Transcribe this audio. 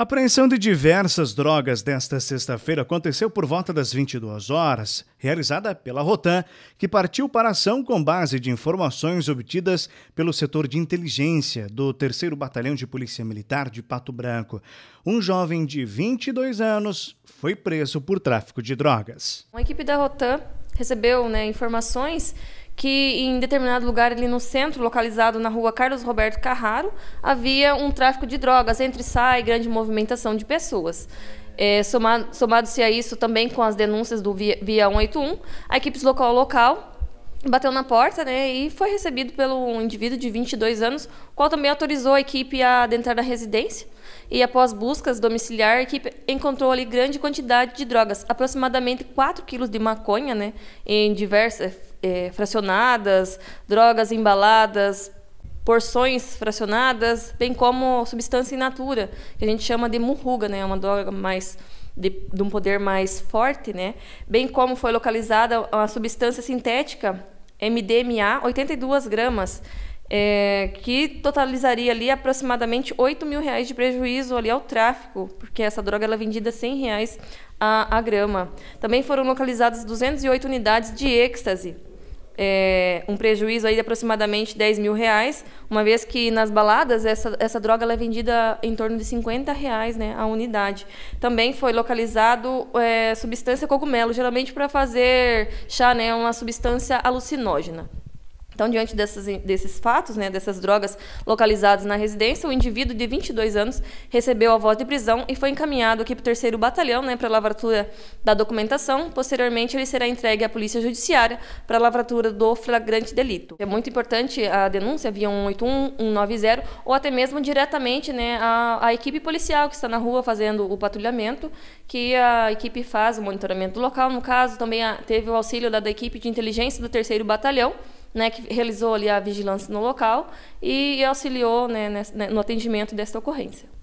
A apreensão de diversas drogas desta sexta-feira aconteceu por volta das 22 horas, realizada pela Rotan, que partiu para a ação com base de informações obtidas pelo setor de inteligência do 3 Batalhão de Polícia Militar de Pato Branco. Um jovem de 22 anos foi preso por tráfico de drogas. Uma equipe da Rotan recebeu né, informações que em determinado lugar ali no centro, localizado na rua Carlos Roberto Carraro, havia um tráfico de drogas, entre sai, grande movimentação de pessoas. É, somado, somado-se a isso também com as denúncias do via, via 181, a equipe deslocou ao local bateu na porta, né, e foi recebido pelo indivíduo de 22 anos, qual também autorizou a equipe a adentrar na residência. E após buscas domiciliar, a equipe encontrou ali grande quantidade de drogas, aproximadamente 4 quilos de maconha, né, em diversas é, fracionadas, drogas embaladas, porções fracionadas, bem como substância in natura, que a gente chama de murruga, né, é uma droga mais de, de, um poder mais forte, né? Bem como foi localizada a substância sintética MDMA, 82 gramas, é, que totalizaria ali aproximadamente 8 mil reais de prejuízo ali ao tráfico, porque essa droga ela é vendida 100 reais a, a grama. Também foram localizadas 208 unidades de êxtase, é, um prejuízo aí de aproximadamente 10 mil reais, uma vez que nas baladas essa, essa droga é vendida em torno de 50 reais né, a unidade. Também foi localizado é, substância cogumelo, geralmente para fazer chá, né, uma substância alucinógena. Então, diante dessas, desses fatos, né, dessas drogas localizadas na residência, o indivíduo de 22 anos recebeu a voz de prisão e foi encaminhado aqui para o terceiro batalhão né, para a lavratura da documentação. Posteriormente, ele será entregue à Polícia Judiciária para a lavratura do flagrante delito. É muito importante a denúncia via 181, 190 ou até mesmo diretamente né, a, a equipe policial que está na rua fazendo o patrulhamento, que a equipe faz o monitoramento do local. No caso, também teve o auxílio da, da equipe de inteligência do terceiro batalhão né, que realizou ali a vigilância no local e, auxiliou né, né, no atendimento desta ocorrência.